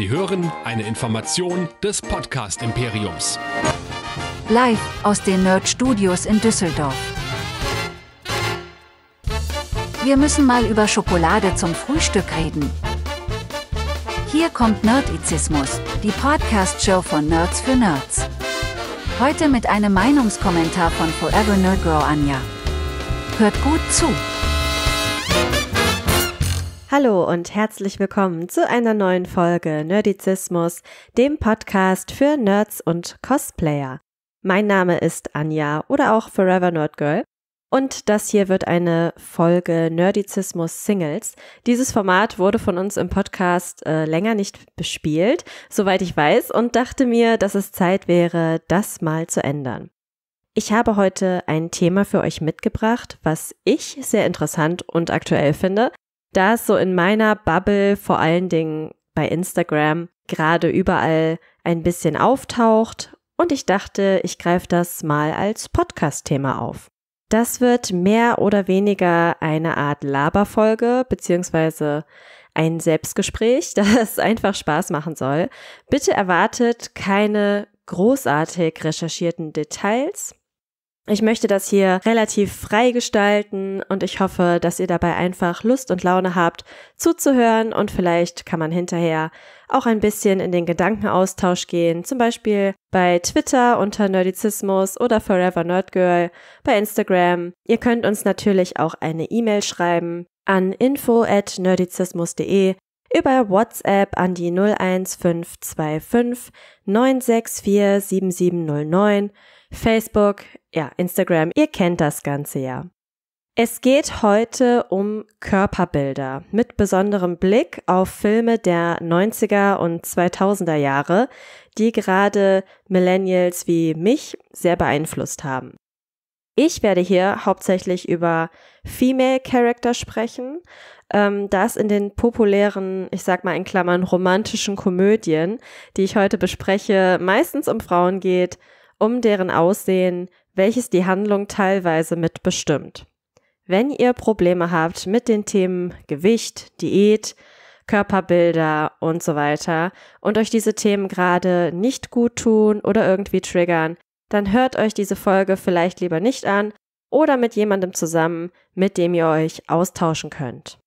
Sie hören eine Information des Podcast Imperiums. Live aus den Nerd Studios in Düsseldorf. Wir müssen mal über Schokolade zum Frühstück reden. Hier kommt Nerdizismus, die Podcast-Show von Nerds für Nerds. Heute mit einem Meinungskommentar von Forever Nerd Girl Anja. Hört gut zu. Hallo und herzlich willkommen zu einer neuen Folge Nerdizismus, dem Podcast für Nerds und Cosplayer. Mein Name ist Anja oder auch Forever Nerd Girl und das hier wird eine Folge Nerdizismus Singles. Dieses Format wurde von uns im Podcast äh, länger nicht bespielt, soweit ich weiß, und dachte mir, dass es Zeit wäre, das mal zu ändern. Ich habe heute ein Thema für euch mitgebracht, was ich sehr interessant und aktuell finde da es so in meiner Bubble vor allen Dingen bei Instagram gerade überall ein bisschen auftaucht und ich dachte, ich greife das mal als Podcast-Thema auf. Das wird mehr oder weniger eine Art Laberfolge beziehungsweise ein Selbstgespräch, das einfach Spaß machen soll. Bitte erwartet keine großartig recherchierten Details. Ich möchte das hier relativ frei gestalten und ich hoffe, dass ihr dabei einfach Lust und Laune habt, zuzuhören und vielleicht kann man hinterher auch ein bisschen in den Gedankenaustausch gehen, zum Beispiel bei Twitter unter Nerdizismus oder Forever Nerd Girl, bei Instagram. Ihr könnt uns natürlich auch eine E-Mail schreiben an info at nerdizismus.de über WhatsApp an die 01525 964 7709 Facebook, ja, Instagram, ihr kennt das Ganze ja. Es geht heute um Körperbilder mit besonderem Blick auf Filme der 90er und 2000er Jahre, die gerade Millennials wie mich sehr beeinflusst haben. Ich werde hier hauptsächlich über Female Character sprechen, ähm, da in den populären, ich sag mal in Klammern romantischen Komödien, die ich heute bespreche, meistens um Frauen geht, um deren Aussehen, welches die Handlung teilweise mitbestimmt. Wenn ihr Probleme habt mit den Themen Gewicht, Diät, Körperbilder und so weiter und euch diese Themen gerade nicht gut tun oder irgendwie triggern, dann hört euch diese Folge vielleicht lieber nicht an oder mit jemandem zusammen, mit dem ihr euch austauschen könnt.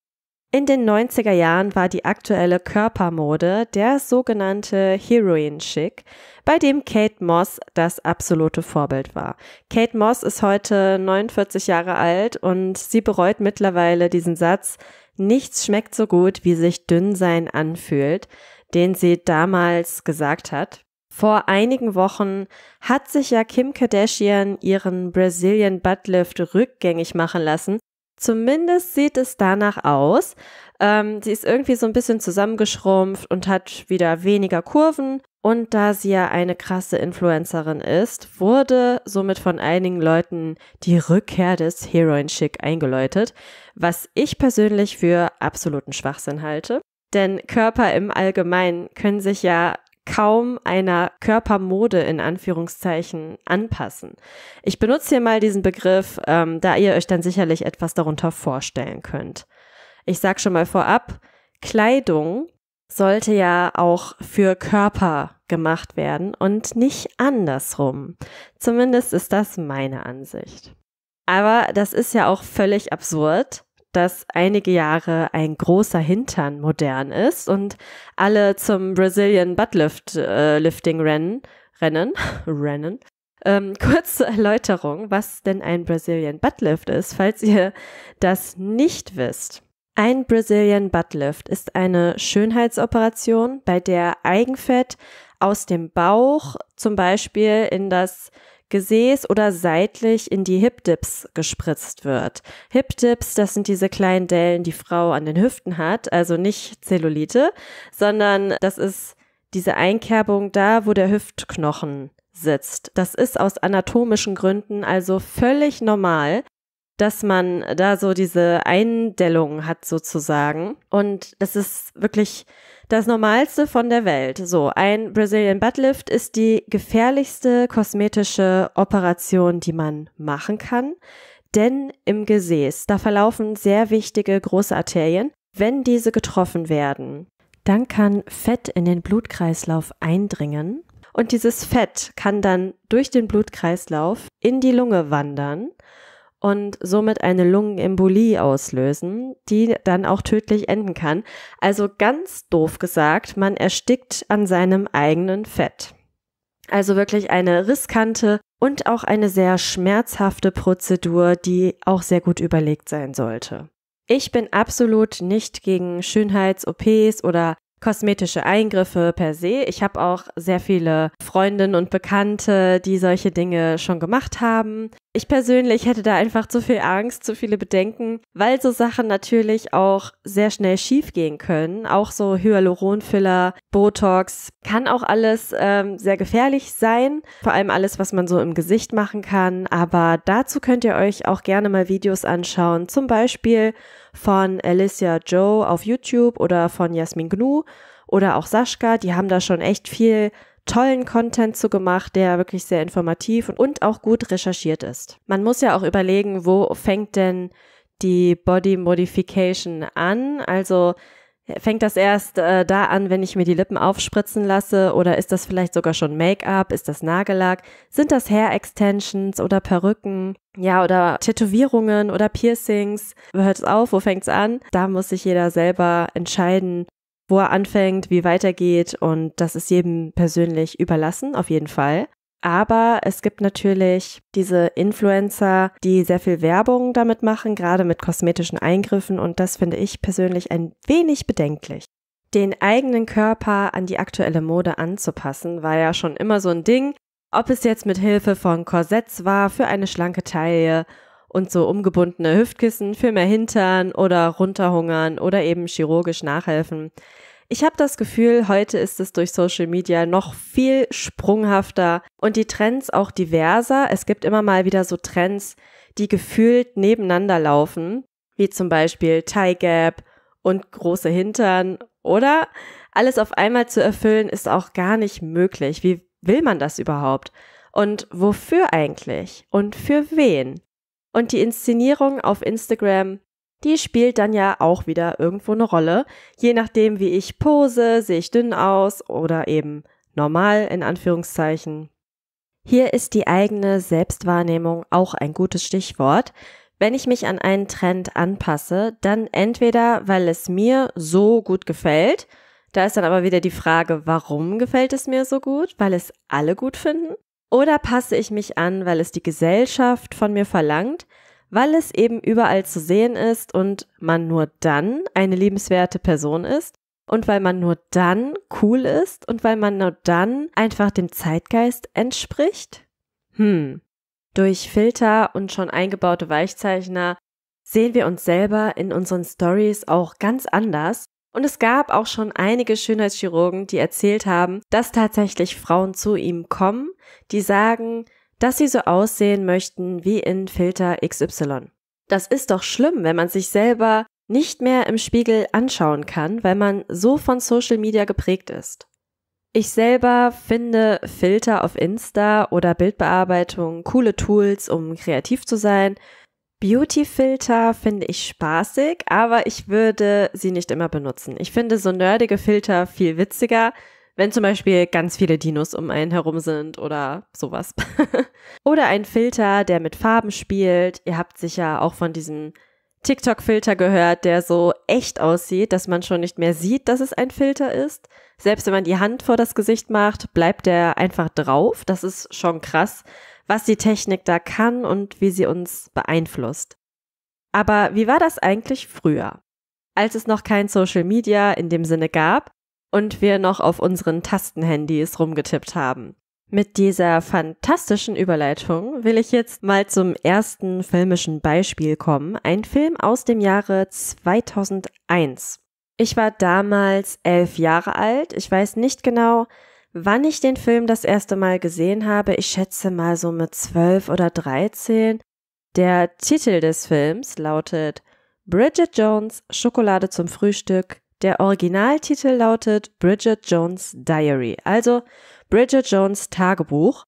In den 90er Jahren war die aktuelle Körpermode der sogenannte Heroin Chic, bei dem Kate Moss das absolute Vorbild war. Kate Moss ist heute 49 Jahre alt und sie bereut mittlerweile diesen Satz, nichts schmeckt so gut, wie sich dünn sein anfühlt, den sie damals gesagt hat. Vor einigen Wochen hat sich ja Kim Kardashian ihren Brazilian Buttlift rückgängig machen lassen Zumindest sieht es danach aus. Ähm, sie ist irgendwie so ein bisschen zusammengeschrumpft und hat wieder weniger Kurven. Und da sie ja eine krasse Influencerin ist, wurde somit von einigen Leuten die Rückkehr des Heroin Chic eingeläutet, was ich persönlich für absoluten Schwachsinn halte. Denn Körper im Allgemeinen können sich ja kaum einer Körpermode in Anführungszeichen anpassen. Ich benutze hier mal diesen Begriff, ähm, da ihr euch dann sicherlich etwas darunter vorstellen könnt. Ich sage schon mal vorab, Kleidung sollte ja auch für Körper gemacht werden und nicht andersrum. Zumindest ist das meine Ansicht. Aber das ist ja auch völlig absurd, dass einige Jahre ein großer Hintern modern ist und alle zum Brazilian Buttlift äh, Lifting Rennen, Rennen, Rennen. Ähm, kurz zur Erläuterung, was denn ein Brazilian Buttlift ist, falls ihr das nicht wisst. Ein Brazilian Buttlift ist eine Schönheitsoperation, bei der Eigenfett aus dem Bauch zum Beispiel in das Gesäß oder seitlich in die Hip Dips gespritzt wird. Hip Dips, das sind diese kleinen Dellen, die Frau an den Hüften hat, also nicht Zellulite, sondern das ist diese Einkerbung da, wo der Hüftknochen sitzt. Das ist aus anatomischen Gründen also völlig normal dass man da so diese Eindellung hat sozusagen. Und das ist wirklich das Normalste von der Welt. So, ein Brazilian Buttlift ist die gefährlichste kosmetische Operation, die man machen kann. Denn im Gesäß, da verlaufen sehr wichtige große Arterien. Wenn diese getroffen werden, dann kann Fett in den Blutkreislauf eindringen und dieses Fett kann dann durch den Blutkreislauf in die Lunge wandern und somit eine Lungenembolie auslösen, die dann auch tödlich enden kann. Also ganz doof gesagt, man erstickt an seinem eigenen Fett. Also wirklich eine riskante und auch eine sehr schmerzhafte Prozedur, die auch sehr gut überlegt sein sollte. Ich bin absolut nicht gegen Schönheits-OPs oder kosmetische Eingriffe per se. Ich habe auch sehr viele Freundinnen und Bekannte, die solche Dinge schon gemacht haben. Ich persönlich hätte da einfach zu viel Angst, zu viele Bedenken, weil so Sachen natürlich auch sehr schnell schiefgehen können. Auch so Hyaluronfiller, Botox, kann auch alles ähm, sehr gefährlich sein. Vor allem alles, was man so im Gesicht machen kann. Aber dazu könnt ihr euch auch gerne mal Videos anschauen. Zum Beispiel von Alicia Joe auf YouTube oder von Jasmin Gnu oder auch Sascha. Die haben da schon echt viel tollen Content zu gemacht, der wirklich sehr informativ und auch gut recherchiert ist. Man muss ja auch überlegen, wo fängt denn die Body Modification an? Also Fängt das erst äh, da an, wenn ich mir die Lippen aufspritzen lasse? Oder ist das vielleicht sogar schon Make-up? Ist das Nagellack? Sind das Hair-Extensions oder Perücken? Ja, oder Tätowierungen oder Piercings? Wo hört es auf? Wo fängt es an? Da muss sich jeder selber entscheiden, wo er anfängt, wie weitergeht und das ist jedem persönlich überlassen, auf jeden Fall. Aber es gibt natürlich diese Influencer, die sehr viel Werbung damit machen, gerade mit kosmetischen Eingriffen und das finde ich persönlich ein wenig bedenklich. Den eigenen Körper an die aktuelle Mode anzupassen, war ja schon immer so ein Ding, ob es jetzt mit Hilfe von Korsetts war für eine schlanke Taille und so umgebundene Hüftkissen für mehr Hintern oder runterhungern oder eben chirurgisch nachhelfen. Ich habe das Gefühl, heute ist es durch Social Media noch viel sprunghafter und die Trends auch diverser. Es gibt immer mal wieder so Trends, die gefühlt nebeneinander laufen, wie zum Beispiel Tie Gap und große Hintern oder alles auf einmal zu erfüllen ist auch gar nicht möglich. Wie will man das überhaupt? Und wofür eigentlich? Und für wen? Und die Inszenierung auf Instagram die spielt dann ja auch wieder irgendwo eine Rolle. Je nachdem, wie ich pose, sehe ich dünn aus oder eben normal in Anführungszeichen. Hier ist die eigene Selbstwahrnehmung auch ein gutes Stichwort. Wenn ich mich an einen Trend anpasse, dann entweder, weil es mir so gut gefällt, da ist dann aber wieder die Frage, warum gefällt es mir so gut, weil es alle gut finden, oder passe ich mich an, weil es die Gesellschaft von mir verlangt, weil es eben überall zu sehen ist und man nur dann eine liebenswerte Person ist und weil man nur dann cool ist und weil man nur dann einfach dem Zeitgeist entspricht? Hm. Durch Filter und schon eingebaute Weichzeichner sehen wir uns selber in unseren Stories auch ganz anders und es gab auch schon einige Schönheitschirurgen, die erzählt haben, dass tatsächlich Frauen zu ihm kommen, die sagen, dass sie so aussehen möchten wie in Filter XY. Das ist doch schlimm, wenn man sich selber nicht mehr im Spiegel anschauen kann, weil man so von Social Media geprägt ist. Ich selber finde Filter auf Insta oder Bildbearbeitung coole Tools, um kreativ zu sein. Beauty-Filter finde ich spaßig, aber ich würde sie nicht immer benutzen. Ich finde so nerdige Filter viel witziger, wenn zum Beispiel ganz viele Dinos um einen herum sind oder sowas. Oder ein Filter, der mit Farben spielt. Ihr habt sicher auch von diesem TikTok-Filter gehört, der so echt aussieht, dass man schon nicht mehr sieht, dass es ein Filter ist. Selbst wenn man die Hand vor das Gesicht macht, bleibt der einfach drauf. Das ist schon krass, was die Technik da kann und wie sie uns beeinflusst. Aber wie war das eigentlich früher? Als es noch kein Social Media in dem Sinne gab und wir noch auf unseren Tastenhandys rumgetippt haben. Mit dieser fantastischen Überleitung will ich jetzt mal zum ersten filmischen Beispiel kommen. Ein Film aus dem Jahre 2001. Ich war damals elf Jahre alt. Ich weiß nicht genau, wann ich den Film das erste Mal gesehen habe. Ich schätze mal so mit zwölf oder dreizehn. Der Titel des Films lautet Bridget Jones Schokolade zum Frühstück der Originaltitel lautet Bridget Jones Diary, also Bridget Jones Tagebuch.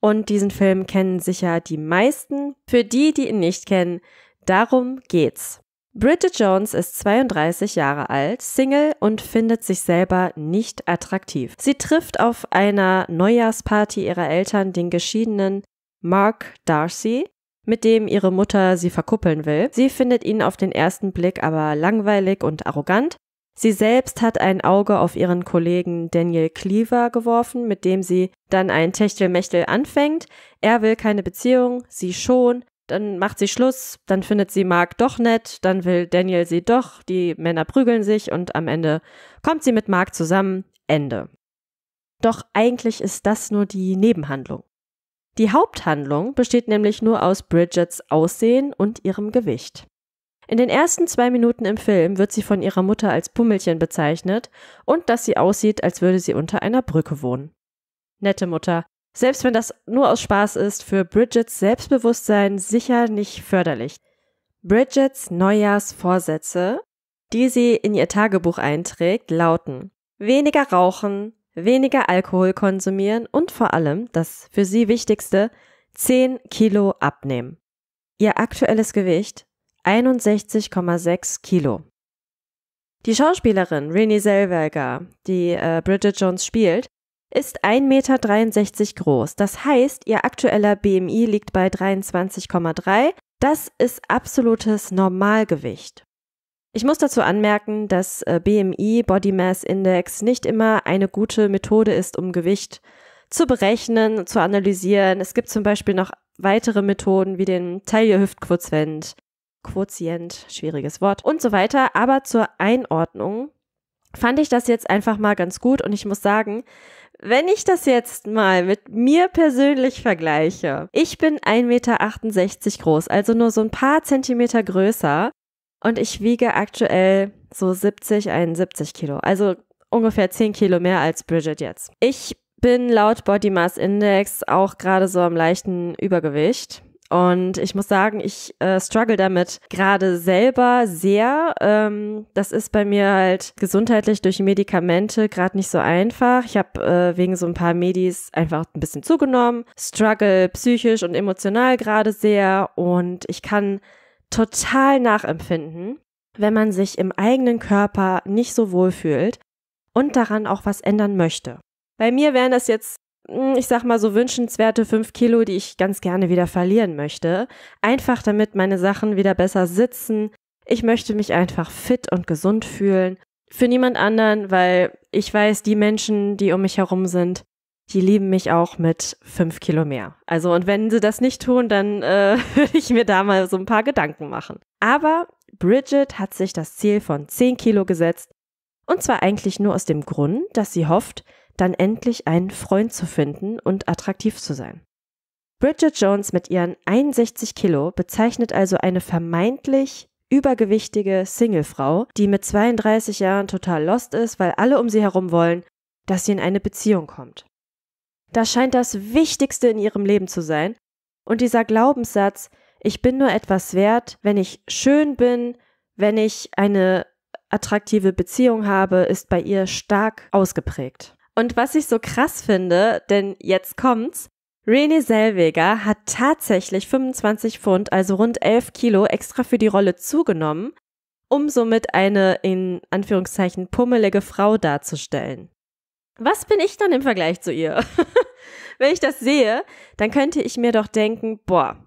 Und diesen Film kennen sicher die meisten. Für die, die ihn nicht kennen, darum geht's. Bridget Jones ist 32 Jahre alt, Single und findet sich selber nicht attraktiv. Sie trifft auf einer Neujahrsparty ihrer Eltern den geschiedenen Mark Darcy, mit dem ihre Mutter sie verkuppeln will. Sie findet ihn auf den ersten Blick aber langweilig und arrogant Sie selbst hat ein Auge auf ihren Kollegen Daniel Cleaver geworfen, mit dem sie dann ein Techtelmechtel anfängt. Er will keine Beziehung, sie schon. Dann macht sie Schluss, dann findet sie Mark doch nett, dann will Daniel sie doch, die Männer prügeln sich und am Ende kommt sie mit Mark zusammen. Ende. Doch eigentlich ist das nur die Nebenhandlung. Die Haupthandlung besteht nämlich nur aus Bridgets Aussehen und ihrem Gewicht. In den ersten zwei Minuten im Film wird sie von ihrer Mutter als Pummelchen bezeichnet und dass sie aussieht, als würde sie unter einer Brücke wohnen. Nette Mutter. Selbst wenn das nur aus Spaß ist, für Bridgets Selbstbewusstsein sicher nicht förderlich. Bridgets Neujahrsvorsätze, die sie in ihr Tagebuch einträgt, lauten weniger rauchen, weniger Alkohol konsumieren und vor allem, das für sie wichtigste, 10 Kilo abnehmen. Ihr aktuelles Gewicht 61,6 Kilo. Die Schauspielerin Renée Zellweger, die äh, Bridget Jones spielt, ist 1,63 Meter groß. Das heißt, ihr aktueller BMI liegt bei 23,3. Das ist absolutes Normalgewicht. Ich muss dazu anmerken, dass äh, BMI, Body Mass Index, nicht immer eine gute Methode ist, um Gewicht zu berechnen, zu analysieren. Es gibt zum Beispiel noch weitere Methoden wie den Taille-Hüftquotient Quotient, schwieriges Wort und so weiter. Aber zur Einordnung fand ich das jetzt einfach mal ganz gut und ich muss sagen, wenn ich das jetzt mal mit mir persönlich vergleiche, ich bin 1,68 Meter groß, also nur so ein paar Zentimeter größer und ich wiege aktuell so 70, 71 Kilo, also ungefähr 10 Kilo mehr als Bridget jetzt. Ich bin laut Body Mass Index auch gerade so am leichten Übergewicht. Und ich muss sagen, ich äh, struggle damit gerade selber sehr. Ähm, das ist bei mir halt gesundheitlich durch Medikamente gerade nicht so einfach. Ich habe äh, wegen so ein paar Medis einfach ein bisschen zugenommen, struggle psychisch und emotional gerade sehr und ich kann total nachempfinden, wenn man sich im eigenen Körper nicht so wohl fühlt und daran auch was ändern möchte. Bei mir wären das jetzt hm, ich sag mal so wünschenswerte fünf Kilo, die ich ganz gerne wieder verlieren möchte. Einfach damit meine Sachen wieder besser sitzen. Ich möchte mich einfach fit und gesund fühlen. Für niemand anderen, weil ich weiß, die Menschen, die um mich herum sind, die lieben mich auch mit fünf Kilo mehr. Also, und wenn sie das nicht tun, dann äh, würde ich mir da mal so ein paar Gedanken machen. Aber Bridget hat sich das Ziel von zehn Kilo gesetzt. Und zwar eigentlich nur aus dem Grund, dass sie hofft, dann endlich einen Freund zu finden und attraktiv zu sein. Bridget Jones mit ihren 61 Kilo bezeichnet also eine vermeintlich übergewichtige Singlefrau, die mit 32 Jahren total lost ist, weil alle um sie herum wollen, dass sie in eine Beziehung kommt. Das scheint das Wichtigste in ihrem Leben zu sein. Und dieser Glaubenssatz, ich bin nur etwas wert, wenn ich schön bin, wenn ich eine attraktive Beziehung habe, ist bei ihr stark ausgeprägt. Und was ich so krass finde, denn jetzt kommt's, Renee Selweger hat tatsächlich 25 Pfund, also rund 11 Kilo extra für die Rolle zugenommen, um somit eine in Anführungszeichen pummelige Frau darzustellen. Was bin ich dann im Vergleich zu ihr? Wenn ich das sehe, dann könnte ich mir doch denken, boah,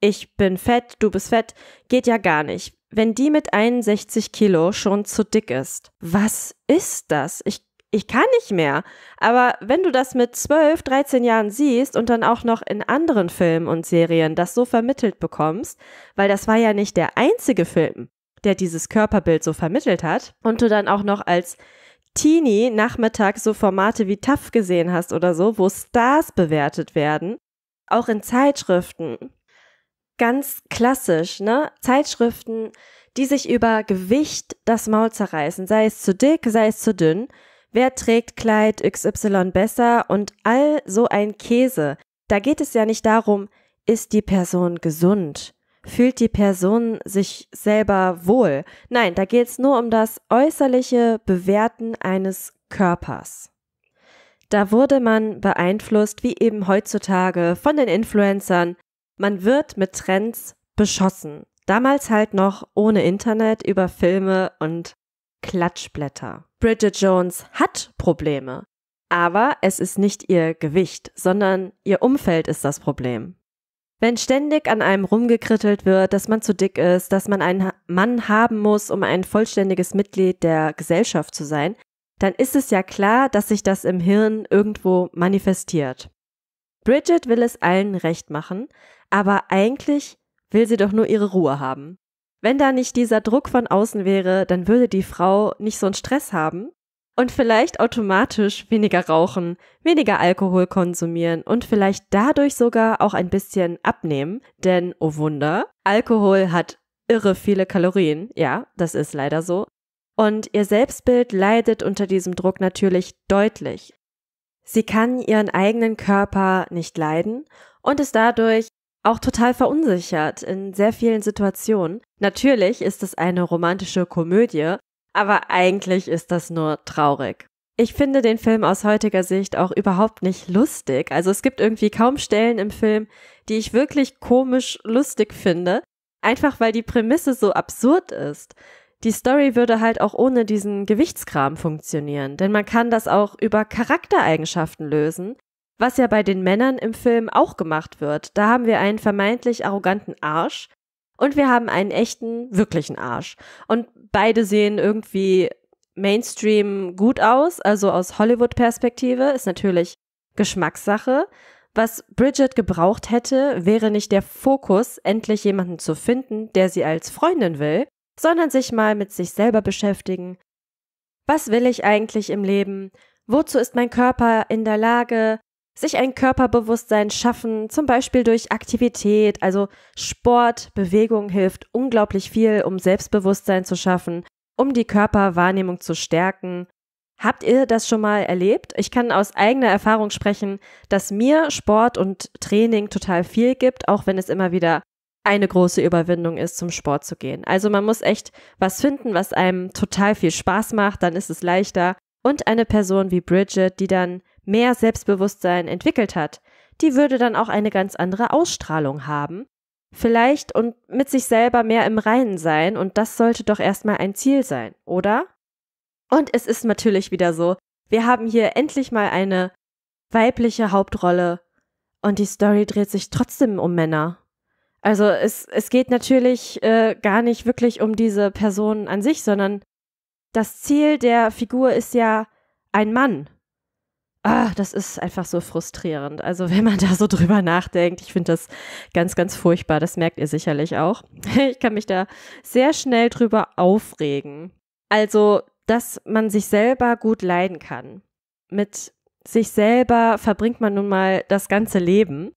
ich bin fett, du bist fett, geht ja gar nicht. Wenn die mit 61 Kilo schon zu dick ist, was ist das? Ich ich kann nicht mehr. Aber wenn du das mit 12, 13 Jahren siehst und dann auch noch in anderen Filmen und Serien das so vermittelt bekommst, weil das war ja nicht der einzige Film, der dieses Körperbild so vermittelt hat, und du dann auch noch als Teenie Nachmittag so Formate wie TAF gesehen hast oder so, wo Stars bewertet werden, auch in Zeitschriften. Ganz klassisch, ne? Zeitschriften, die sich über Gewicht das Maul zerreißen, sei es zu dick, sei es zu dünn, wer trägt Kleid XY besser und all so ein Käse. Da geht es ja nicht darum, ist die Person gesund? Fühlt die Person sich selber wohl? Nein, da geht es nur um das äußerliche Bewerten eines Körpers. Da wurde man beeinflusst, wie eben heutzutage, von den Influencern. Man wird mit Trends beschossen. Damals halt noch ohne Internet über Filme und Klatschblätter. Bridget Jones hat Probleme, aber es ist nicht ihr Gewicht, sondern ihr Umfeld ist das Problem. Wenn ständig an einem rumgekrittelt wird, dass man zu dick ist, dass man einen Mann haben muss, um ein vollständiges Mitglied der Gesellschaft zu sein, dann ist es ja klar, dass sich das im Hirn irgendwo manifestiert. Bridget will es allen recht machen, aber eigentlich will sie doch nur ihre Ruhe haben. Wenn da nicht dieser Druck von außen wäre, dann würde die Frau nicht so einen Stress haben und vielleicht automatisch weniger rauchen, weniger Alkohol konsumieren und vielleicht dadurch sogar auch ein bisschen abnehmen, denn oh Wunder, Alkohol hat irre viele Kalorien, ja, das ist leider so. Und ihr Selbstbild leidet unter diesem Druck natürlich deutlich. Sie kann ihren eigenen Körper nicht leiden und ist dadurch auch total verunsichert in sehr vielen Situationen. Natürlich ist es eine romantische Komödie, aber eigentlich ist das nur traurig. Ich finde den Film aus heutiger Sicht auch überhaupt nicht lustig. Also es gibt irgendwie kaum Stellen im Film, die ich wirklich komisch lustig finde, einfach weil die Prämisse so absurd ist. Die Story würde halt auch ohne diesen Gewichtskram funktionieren, denn man kann das auch über Charaktereigenschaften lösen, was ja bei den Männern im Film auch gemacht wird. Da haben wir einen vermeintlich arroganten Arsch und wir haben einen echten, wirklichen Arsch. Und beide sehen irgendwie Mainstream gut aus, also aus Hollywood-Perspektive, ist natürlich Geschmackssache. Was Bridget gebraucht hätte, wäre nicht der Fokus, endlich jemanden zu finden, der sie als Freundin will, sondern sich mal mit sich selber beschäftigen. Was will ich eigentlich im Leben? Wozu ist mein Körper in der Lage? sich ein Körperbewusstsein schaffen, zum Beispiel durch Aktivität, also Sport, Bewegung hilft unglaublich viel, um Selbstbewusstsein zu schaffen, um die Körperwahrnehmung zu stärken. Habt ihr das schon mal erlebt? Ich kann aus eigener Erfahrung sprechen, dass mir Sport und Training total viel gibt, auch wenn es immer wieder eine große Überwindung ist, zum Sport zu gehen. Also man muss echt was finden, was einem total viel Spaß macht, dann ist es leichter. Und eine Person wie Bridget, die dann mehr Selbstbewusstsein entwickelt hat, die würde dann auch eine ganz andere Ausstrahlung haben. Vielleicht und mit sich selber mehr im Reinen sein und das sollte doch erstmal ein Ziel sein, oder? Und es ist natürlich wieder so, wir haben hier endlich mal eine weibliche Hauptrolle und die Story dreht sich trotzdem um Männer. Also es, es geht natürlich äh, gar nicht wirklich um diese Person an sich, sondern das Ziel der Figur ist ja ein Mann. Ah, das ist einfach so frustrierend. Also, wenn man da so drüber nachdenkt, ich finde das ganz, ganz furchtbar. Das merkt ihr sicherlich auch. Ich kann mich da sehr schnell drüber aufregen. Also, dass man sich selber gut leiden kann. Mit sich selber verbringt man nun mal das ganze Leben.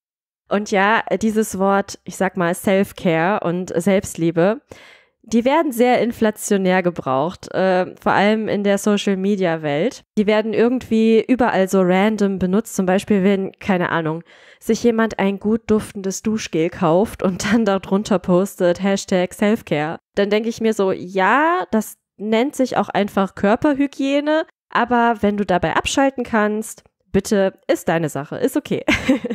Und ja, dieses Wort, ich sag mal Self-Care und Selbstliebe, die werden sehr inflationär gebraucht, äh, vor allem in der Social-Media-Welt. Die werden irgendwie überall so random benutzt, zum Beispiel wenn, keine Ahnung, sich jemand ein gut duftendes Duschgel kauft und dann darunter postet Hashtag Selfcare. Dann denke ich mir so, ja, das nennt sich auch einfach Körperhygiene, aber wenn du dabei abschalten kannst, bitte ist deine Sache, ist okay.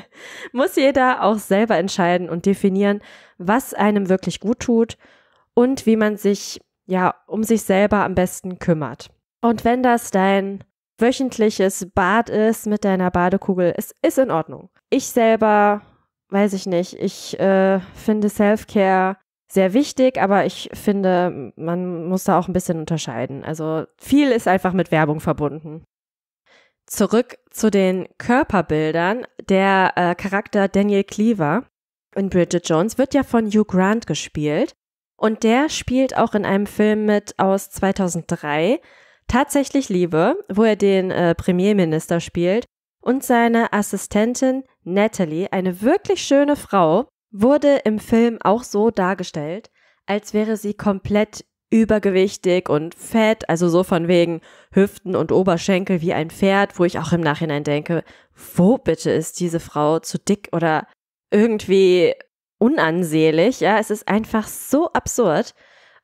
Muss jeder auch selber entscheiden und definieren, was einem wirklich gut tut und wie man sich ja um sich selber am besten kümmert. Und wenn das dein wöchentliches Bad ist mit deiner Badekugel, es ist in Ordnung. Ich selber, weiß ich nicht, ich äh, finde Self-Care sehr wichtig, aber ich finde, man muss da auch ein bisschen unterscheiden. Also viel ist einfach mit Werbung verbunden. Zurück zu den Körperbildern. Der äh, Charakter Daniel Cleaver in Bridget Jones wird ja von Hugh Grant gespielt. Und der spielt auch in einem Film mit aus 2003, Tatsächlich Liebe, wo er den äh, Premierminister spielt. Und seine Assistentin Natalie, eine wirklich schöne Frau, wurde im Film auch so dargestellt, als wäre sie komplett übergewichtig und fett, also so von wegen Hüften und Oberschenkel wie ein Pferd, wo ich auch im Nachhinein denke, wo bitte ist diese Frau zu dick oder irgendwie unansehlich. Ja, es ist einfach so absurd.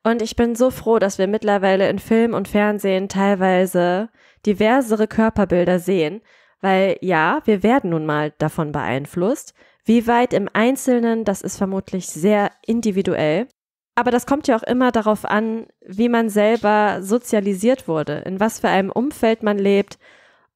Und ich bin so froh, dass wir mittlerweile in Film und Fernsehen teilweise diversere Körperbilder sehen, weil ja, wir werden nun mal davon beeinflusst. Wie weit im Einzelnen, das ist vermutlich sehr individuell. Aber das kommt ja auch immer darauf an, wie man selber sozialisiert wurde, in was für einem Umfeld man lebt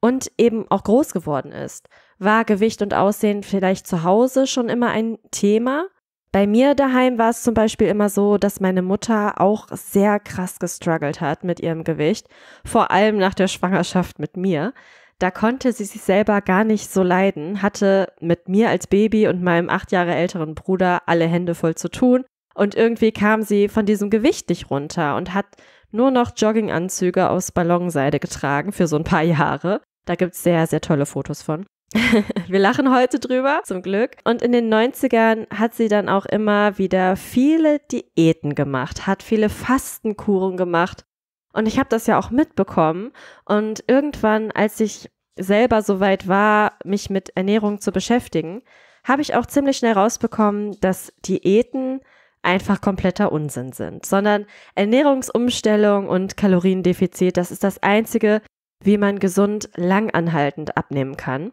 und eben auch groß geworden ist war Gewicht und Aussehen vielleicht zu Hause schon immer ein Thema. Bei mir daheim war es zum Beispiel immer so, dass meine Mutter auch sehr krass gestruggelt hat mit ihrem Gewicht, vor allem nach der Schwangerschaft mit mir. Da konnte sie sich selber gar nicht so leiden, hatte mit mir als Baby und meinem acht Jahre älteren Bruder alle Hände voll zu tun und irgendwie kam sie von diesem Gewicht nicht runter und hat nur noch Jogginganzüge aus Ballonseide getragen für so ein paar Jahre. Da gibt es sehr, sehr tolle Fotos von. Wir lachen heute drüber, zum Glück. Und in den 90ern hat sie dann auch immer wieder viele Diäten gemacht, hat viele Fastenkuren gemacht. Und ich habe das ja auch mitbekommen. Und irgendwann, als ich selber so weit war, mich mit Ernährung zu beschäftigen, habe ich auch ziemlich schnell rausbekommen, dass Diäten einfach kompletter Unsinn sind, sondern Ernährungsumstellung und Kaloriendefizit, das ist das Einzige, wie man gesund langanhaltend abnehmen kann.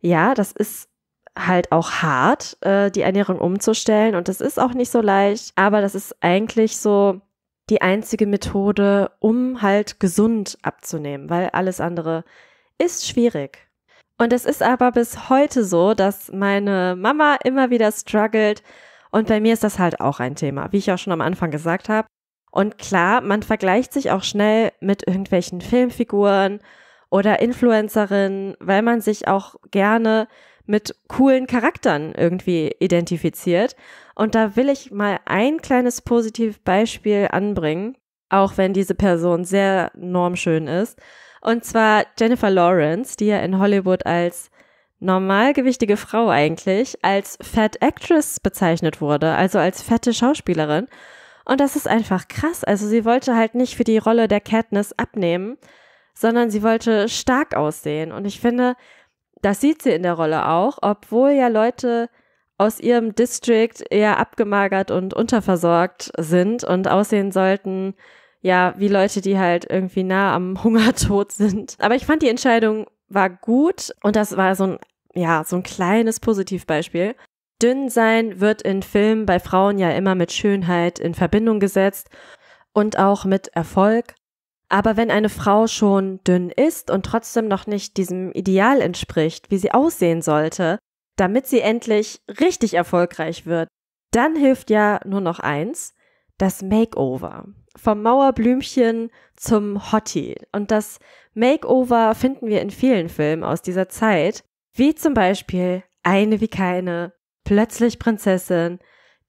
Ja, das ist halt auch hart, äh, die Ernährung umzustellen und das ist auch nicht so leicht, aber das ist eigentlich so die einzige Methode, um halt gesund abzunehmen, weil alles andere ist schwierig. Und es ist aber bis heute so, dass meine Mama immer wieder struggelt und bei mir ist das halt auch ein Thema, wie ich auch schon am Anfang gesagt habe. Und klar, man vergleicht sich auch schnell mit irgendwelchen Filmfiguren oder Influencerinnen, weil man sich auch gerne mit coolen Charakteren irgendwie identifiziert. Und da will ich mal ein kleines Positivbeispiel anbringen, auch wenn diese Person sehr normschön ist. Und zwar Jennifer Lawrence, die ja in Hollywood als normalgewichtige Frau eigentlich als Fat Actress bezeichnet wurde, also als fette Schauspielerin. Und das ist einfach krass. Also sie wollte halt nicht für die Rolle der Katniss abnehmen, sondern sie wollte stark aussehen. Und ich finde, das sieht sie in der Rolle auch, obwohl ja Leute aus ihrem District eher abgemagert und unterversorgt sind und aussehen sollten, ja, wie Leute, die halt irgendwie nah am Hungertod sind. Aber ich fand die Entscheidung war gut und das war so ein, ja, so ein kleines Positivbeispiel. Dünn sein wird in Filmen bei Frauen ja immer mit Schönheit in Verbindung gesetzt und auch mit Erfolg. Aber wenn eine Frau schon dünn ist und trotzdem noch nicht diesem Ideal entspricht, wie sie aussehen sollte, damit sie endlich richtig erfolgreich wird, dann hilft ja nur noch eins, das Makeover. Vom Mauerblümchen zum Hottie. Und das Makeover finden wir in vielen Filmen aus dieser Zeit, wie zum Beispiel Eine wie keine Plötzlich Prinzessin,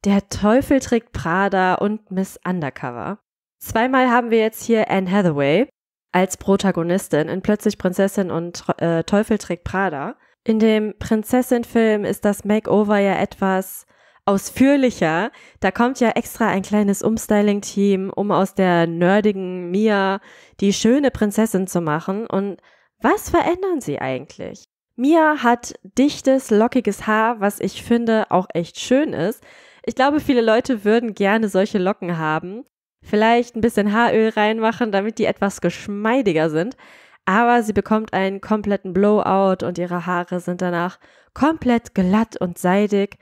Der Teufel trägt Prada und Miss Undercover. Zweimal haben wir jetzt hier Anne Hathaway als Protagonistin in Plötzlich Prinzessin und äh, Teufel trägt Prada. In dem Prinzessin-Film ist das Makeover ja etwas ausführlicher. Da kommt ja extra ein kleines Umstyling-Team, um aus der nerdigen Mia die schöne Prinzessin zu machen. Und was verändern sie eigentlich? Mia hat dichtes, lockiges Haar, was ich finde auch echt schön ist. Ich glaube, viele Leute würden gerne solche Locken haben. Vielleicht ein bisschen Haaröl reinmachen, damit die etwas geschmeidiger sind. Aber sie bekommt einen kompletten Blowout und ihre Haare sind danach komplett glatt und seidig.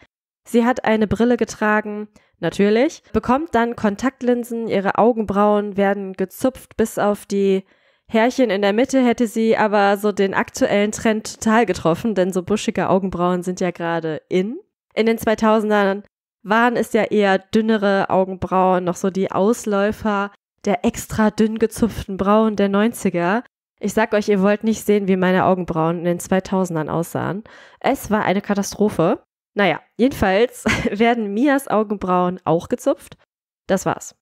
Sie hat eine Brille getragen, natürlich, bekommt dann Kontaktlinsen, ihre Augenbrauen werden gezupft bis auf die Härchen in der Mitte hätte sie aber so den aktuellen Trend total getroffen, denn so buschige Augenbrauen sind ja gerade in. In den 2000ern waren es ja eher dünnere Augenbrauen, noch so die Ausläufer der extra dünn gezupften Brauen der 90er. Ich sag euch, ihr wollt nicht sehen, wie meine Augenbrauen in den 2000ern aussahen. Es war eine Katastrophe. Naja, jedenfalls werden Mias Augenbrauen auch gezupft. Das war's.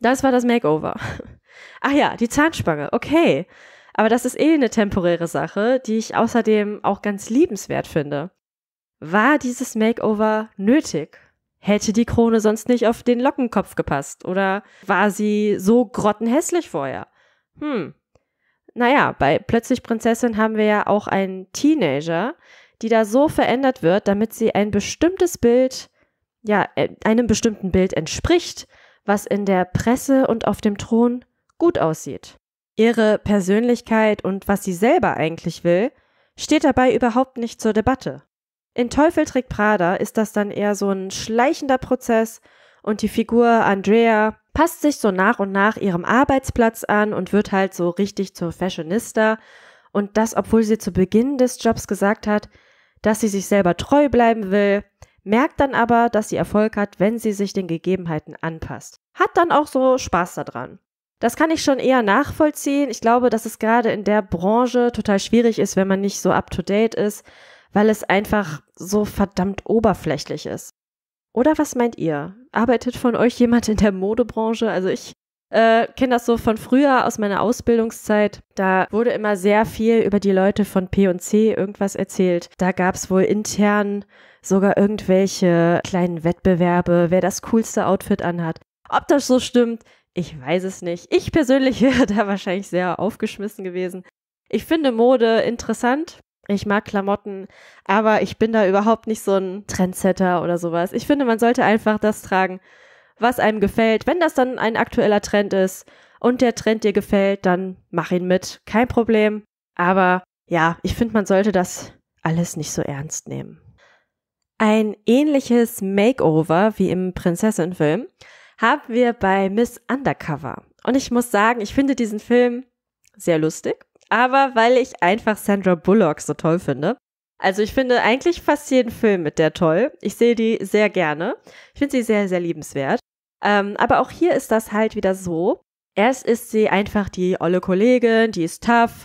Das war das Makeover. Ach ja, die Zahnspange, okay. Aber das ist eh eine temporäre Sache, die ich außerdem auch ganz liebenswert finde. War dieses Makeover nötig? Hätte die Krone sonst nicht auf den Lockenkopf gepasst? Oder war sie so grottenhässlich vorher? Hm. Naja, bei Plötzlich Prinzessin haben wir ja auch einen Teenager, die da so verändert wird, damit sie ein bestimmtes Bild, ja, äh, einem bestimmten Bild entspricht was in der Presse und auf dem Thron gut aussieht. Ihre Persönlichkeit und was sie selber eigentlich will, steht dabei überhaupt nicht zur Debatte. In Teufel trägt Prada ist das dann eher so ein schleichender Prozess und die Figur Andrea passt sich so nach und nach ihrem Arbeitsplatz an und wird halt so richtig zur Fashionista und das, obwohl sie zu Beginn des Jobs gesagt hat, dass sie sich selber treu bleiben will, merkt dann aber, dass sie Erfolg hat, wenn sie sich den Gegebenheiten anpasst. Hat dann auch so Spaß daran. Das kann ich schon eher nachvollziehen. Ich glaube, dass es gerade in der Branche total schwierig ist, wenn man nicht so up-to-date ist, weil es einfach so verdammt oberflächlich ist. Oder was meint ihr? Arbeitet von euch jemand in der Modebranche? Also ich äh, kenne das so von früher aus meiner Ausbildungszeit. Da wurde immer sehr viel über die Leute von P und C irgendwas erzählt. Da gab es wohl intern sogar irgendwelche kleinen Wettbewerbe, wer das coolste Outfit anhat. Ob das so stimmt, ich weiß es nicht. Ich persönlich wäre da wahrscheinlich sehr aufgeschmissen gewesen. Ich finde Mode interessant. Ich mag Klamotten, aber ich bin da überhaupt nicht so ein Trendsetter oder sowas. Ich finde, man sollte einfach das tragen, was einem gefällt. Wenn das dann ein aktueller Trend ist und der Trend dir gefällt, dann mach ihn mit. Kein Problem. Aber ja, ich finde, man sollte das alles nicht so ernst nehmen. Ein ähnliches Makeover wie im Prinzessin-Film haben wir bei Miss Undercover. Und ich muss sagen, ich finde diesen Film sehr lustig, aber weil ich einfach Sandra Bullock so toll finde. Also ich finde eigentlich fast jeden Film mit der toll. Ich sehe die sehr gerne. Ich finde sie sehr, sehr liebenswert. Ähm, aber auch hier ist das halt wieder so. Erst ist sie einfach die olle Kollegin, die ist tough,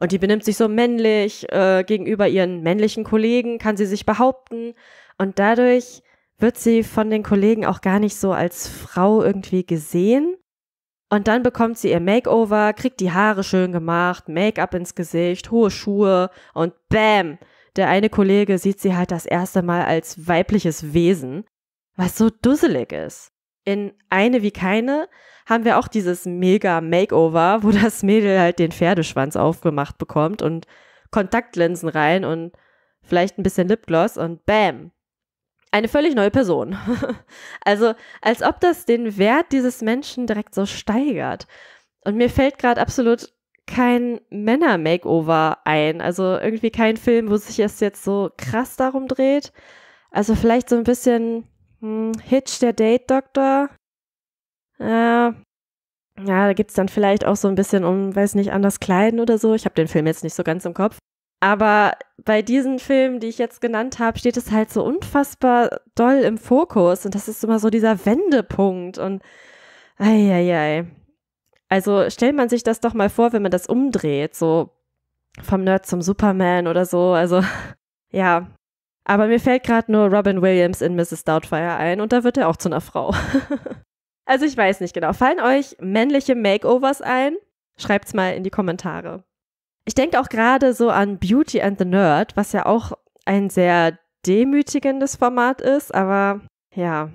und die benimmt sich so männlich äh, gegenüber ihren männlichen Kollegen, kann sie sich behaupten. Und dadurch wird sie von den Kollegen auch gar nicht so als Frau irgendwie gesehen. Und dann bekommt sie ihr Makeover, kriegt die Haare schön gemacht, Make-up ins Gesicht, hohe Schuhe und bam! Der eine Kollege sieht sie halt das erste Mal als weibliches Wesen, was so dusselig ist. In eine wie keine haben wir auch dieses mega Makeover, wo das Mädel halt den Pferdeschwanz aufgemacht bekommt und Kontaktlinsen rein und vielleicht ein bisschen Lipgloss und bam. Eine völlig neue Person. also, als ob das den Wert dieses Menschen direkt so steigert. Und mir fällt gerade absolut kein Männer-Makeover ein. Also irgendwie kein Film, wo sich es jetzt so krass darum dreht. Also vielleicht so ein bisschen hm, Hitch, der Date-Doktor, äh, ja, da geht es dann vielleicht auch so ein bisschen um, weiß nicht, anders Kleiden oder so. Ich habe den Film jetzt nicht so ganz im Kopf. Aber bei diesen Filmen, die ich jetzt genannt habe, steht es halt so unfassbar doll im Fokus. Und das ist immer so dieser Wendepunkt. Und ei. Also stellt man sich das doch mal vor, wenn man das umdreht, so vom Nerd zum Superman oder so. Also ja. Aber mir fällt gerade nur Robin Williams in Mrs. Doubtfire ein und da wird er auch zu einer Frau. Also ich weiß nicht genau. Fallen euch männliche Makeovers ein? Schreibt's mal in die Kommentare. Ich denke auch gerade so an Beauty and the Nerd, was ja auch ein sehr demütigendes Format ist, aber ja.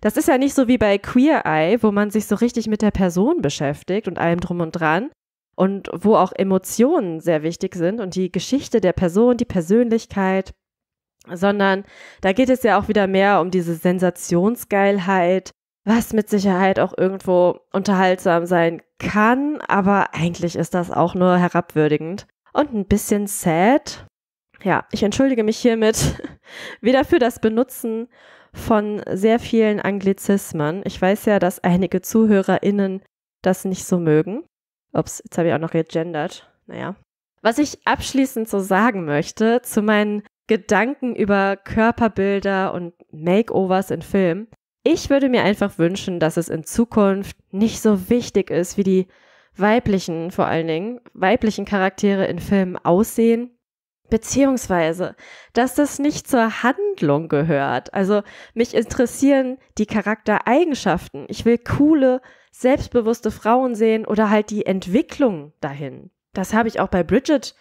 Das ist ja nicht so wie bei Queer Eye, wo man sich so richtig mit der Person beschäftigt und allem drum und dran und wo auch Emotionen sehr wichtig sind und die Geschichte der Person, die Persönlichkeit, sondern da geht es ja auch wieder mehr um diese Sensationsgeilheit was mit Sicherheit auch irgendwo unterhaltsam sein kann, aber eigentlich ist das auch nur herabwürdigend und ein bisschen sad. Ja, ich entschuldige mich hiermit wieder für das Benutzen von sehr vielen Anglizismen. Ich weiß ja, dass einige ZuhörerInnen das nicht so mögen. Ups, jetzt habe ich auch noch gegendert. Naja. Was ich abschließend so sagen möchte zu meinen Gedanken über Körperbilder und Makeovers in Filmen, ich würde mir einfach wünschen, dass es in Zukunft nicht so wichtig ist, wie die weiblichen, vor allen Dingen, weiblichen Charaktere in Filmen aussehen, beziehungsweise, dass das nicht zur Handlung gehört. Also mich interessieren die Charaktereigenschaften. Ich will coole, selbstbewusste Frauen sehen oder halt die Entwicklung dahin. Das habe ich auch bei Bridget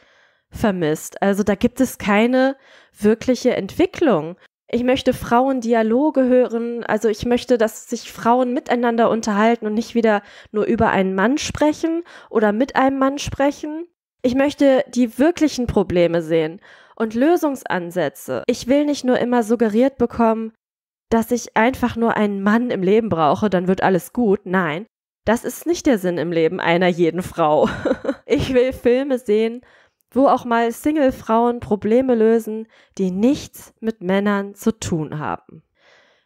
vermisst. Also da gibt es keine wirkliche Entwicklung. Ich möchte Frauendialoge hören. Also ich möchte, dass sich Frauen miteinander unterhalten und nicht wieder nur über einen Mann sprechen oder mit einem Mann sprechen. Ich möchte die wirklichen Probleme sehen und Lösungsansätze. Ich will nicht nur immer suggeriert bekommen, dass ich einfach nur einen Mann im Leben brauche, dann wird alles gut. Nein, das ist nicht der Sinn im Leben einer jeden Frau. ich will Filme sehen, wo auch mal Single-Frauen Probleme lösen, die nichts mit Männern zu tun haben.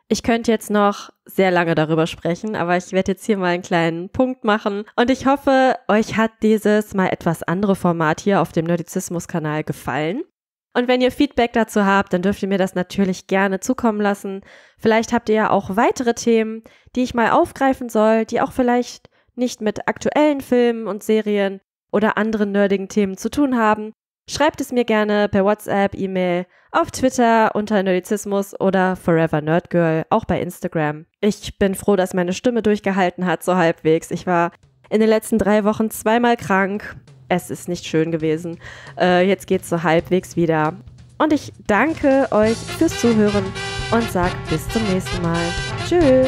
Ich könnte jetzt noch sehr lange darüber sprechen, aber ich werde jetzt hier mal einen kleinen Punkt machen. Und ich hoffe, euch hat dieses mal etwas andere Format hier auf dem Nerdizismus-Kanal gefallen. Und wenn ihr Feedback dazu habt, dann dürft ihr mir das natürlich gerne zukommen lassen. Vielleicht habt ihr ja auch weitere Themen, die ich mal aufgreifen soll, die auch vielleicht nicht mit aktuellen Filmen und Serien oder anderen nerdigen Themen zu tun haben, schreibt es mir gerne per WhatsApp, E-Mail, auf Twitter unter Nerdizismus oder Forever Nerd Girl, auch bei Instagram. Ich bin froh, dass meine Stimme durchgehalten hat, so halbwegs. Ich war in den letzten drei Wochen zweimal krank. Es ist nicht schön gewesen. Äh, jetzt geht's so halbwegs wieder. Und ich danke euch fürs Zuhören und sag bis zum nächsten Mal. Tschüss.